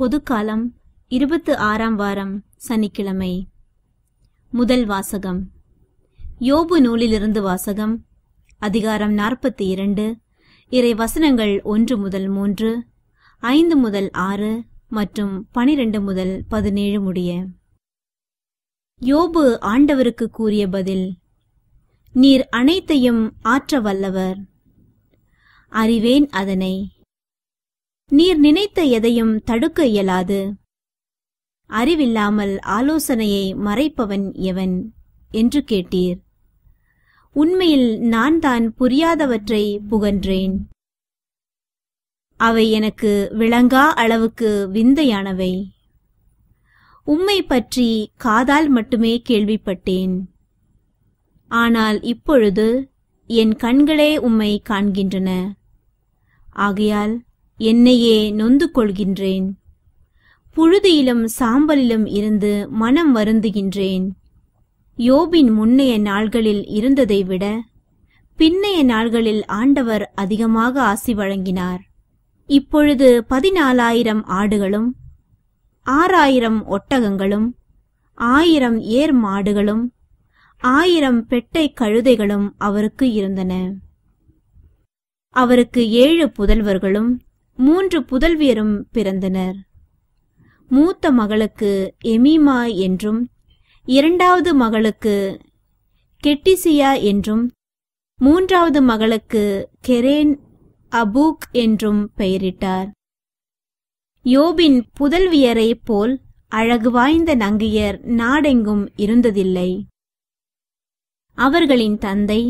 பொதுக்காலம் இருபத்து ஆறாம் வாரம் சனிக்கிழமை முதல் வாசகம் யோபு நூலிலிருந்து வாசகம் அதிகாரம் நாற்பத்தி இரண்டு இறை வசனங்கள் ஒன்று முதல் மூன்று ஐந்து முதல் ஆறு மற்றும் பனிரெண்டு முதல் பதினேழு முடிய யோபு ஆண்டவருக்கு கூறிய பதில் நீர் அனைத்தையும் ஆற்ற வல்லவர் அறிவேன் அதனை நீர் நினைத்த எதையும் தடுக்க இயலாது அறிவில்லாமல் ஆலோசனையை மறைப்பவன் எவன் என்று கேட்டீர் உண்மையில் நான் தான் புரியாதவற்றை புகன்றேன் அவை எனக்கு விளங்கா அளவுக்கு விந்தையானவை உம்மை பற்றி காதால் மட்டுமே கேள்விப்பட்டேன் ஆனால் இப்பொழுது என் கண்களே உம்மை காண்கின்றன ஆகையால் என்னையே நொந்து கொள்கின்றேன் புழுதியிலும் சாம்பலிலும் இருந்து மனம் வருந்துகின்றேன் யோபின் முன்னைய நாள்களில் இருந்ததை விட பின்னைய நாள்களில் ஆண்டவர் அதிகமாக ஆசி வழங்கினார் இப்பொழுது பதினாலாயிரம் ஆடுகளும் ஆறாயிரம் ஒட்டகங்களும் ஆயிரம் ஏர் மாடுகளும் ஆயிரம் பெட்டை கழுதைகளும் அவருக்கு இருந்தன அவருக்கு ஏழு புதல்வர்களும் மூன்று புதல்வியரும் பிறந்தனர் மூத்த மகளுக்கு எமீமா என்றும் இரண்டாவது மகளுக்கு கெட்டிசியா என்றும் மூன்றாவது மகளுக்கு கெரேன் அபூக் என்றும் பெயரிட்டார் யோபின் புதல்வியரை போல் அழகு வாய்ந்த நங்கையர் நாடெங்கும் இருந்ததில்லை அவர்களின் தந்தை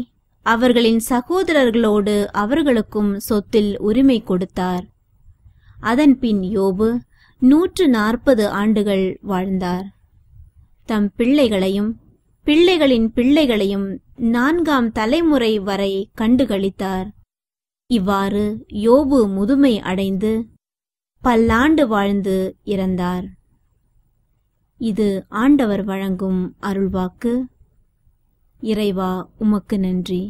அவர்களின் சகோதரர்களோடு அவர்களுக்கும் சொத்தில் உரிமை கொடுத்தார் அதன்பின் யோபு நூற்று நாற்பது ஆண்டுகள் வாழ்ந்தார் தம் பிள்ளைகளையும் பிள்ளைகளின் பிள்ளைகளையும் நான்காம் தலைமுறை வரை கண்டுகளித்தார் இவ்வாறு யோபு முதுமை அடைந்து பல்லாண்டு வாழ்ந்து இறந்தார் இது ஆண்டவர் வழங்கும் அருள்வாக்கு இறைவா உமக்கு நன்றி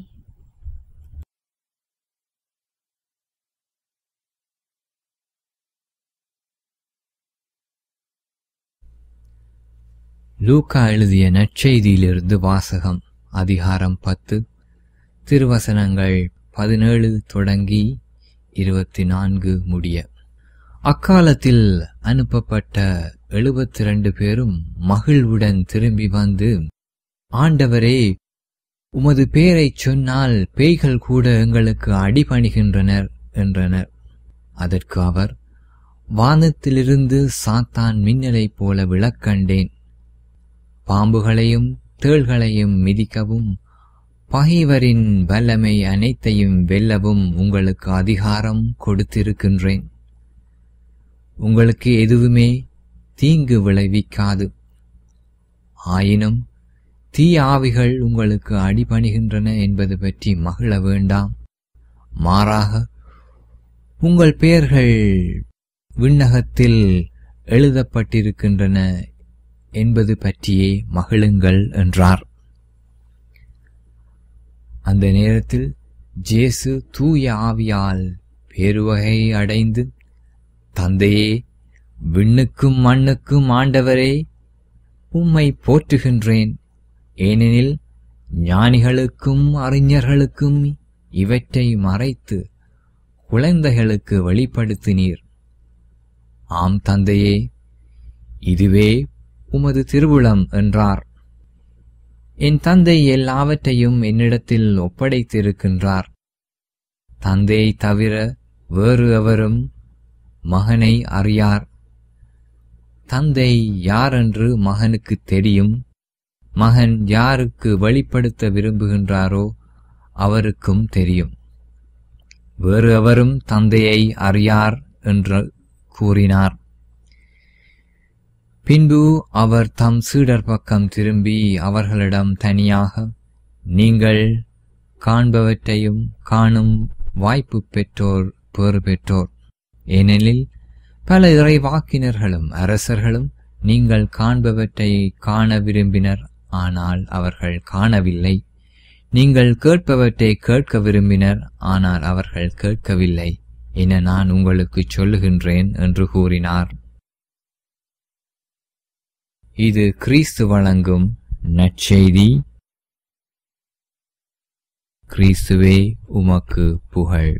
லூக்கா எழுதிய நற்செய்தியிலிருந்து வாசகம் அதிகாரம் பத்து திருவசனங்கள் பதினேழு தொடங்கி இருபத்தி நான்கு முடிய அக்காலத்தில் அனுப்பப்பட்ட எழுபத்தி ரெண்டு பேரும் மகிழ்வுடன் திரும்பி வந்து ஆண்டவரே உமது பேரை சொன்னால் பேய்கள் கூட எங்களுக்கு அடிபணிகின்றனர் என்றனர் அதற்கு அவர் வானத்திலிருந்து சாத்தான் மின்னலைப் போல விளக்கண்டேன் பாம்புகளையும் தேள்களையும் மிதிக்கவும் பகைவரின் வல்லமை அனைத்தையும் வெல்லவும் உங்களுக்கு அதிகாரம் கொடுத்திருக்கின்றேன் உங்களுக்கு எதுவுமே தீங்கு விளைவிக்காது ஆயினும் தீ ஆவிகள் உங்களுக்கு அடிபணிகின்றன என்பது பற்றி மகிழ வேண்டாம் மாறாக உங்கள் பெயர்கள் விண்ணகத்தில் எழுதப்பட்டிருக்கின்றன என்பது பற்றியே மகிழுங்கள் என்றார் அந்த நேரத்தில் ஜேசு தூய ஆவியால் பேருவகை அடைந்து தந்தையே விண்ணுக்கும் மண்ணுக்கும் ஆண்டவரே உம்மை போற்றுகின்றேன் ஏனெனில் ஞானிகளுக்கும் அறிஞர்களுக்கும் இவற்றை மறைத்து குழந்தைகளுக்கு வெளிப்படுத்தினீர் ஆம் தந்தையே இதுவே உமது திருவுளம் என்றார் என் தந்தை எல்லாவற்றையும் என்னிடத்தில் ஒப்படைத்திருக்கின்றார் தந்தை தவிர வேறு எவரும் மகனை அறியார் தந்தை யார் என்று மகனுக்கு தெரியும் மகன் யாருக்கு வழிப்படுத்த விரும்புகின்றாரோ அவருக்கும் தெரியும் வேறு எவரும் தந்தையை அறியார் என்று கூறினார் பின்பு அவர் தம் சீடர் பக்கம் திரும்பி அவர்களிடம் தனியாக நீங்கள் காண்பவற்றையும் காணும் வாய்ப்பு பெற்றோர் பேறு பெற்றோர் ஏனெனில் பல இறைவாக்கினர்களும் அரசர்களும் நீங்கள் காண்பவற்றை காண விரும்பினர் ஆனால் அவர்கள் காணவில்லை நீங்கள் கேட்பவற்றை கேட்க விரும்பினர் ஆனால் அவர்கள் கேட்கவில்லை என நான் உங்களுக்கு சொல்லுகின்றேன் என்று கூறினார் இது கிறிஸ்து வழங்கும் நற்செய்தி கிறிஸ்துவே உமக்கு புகழ்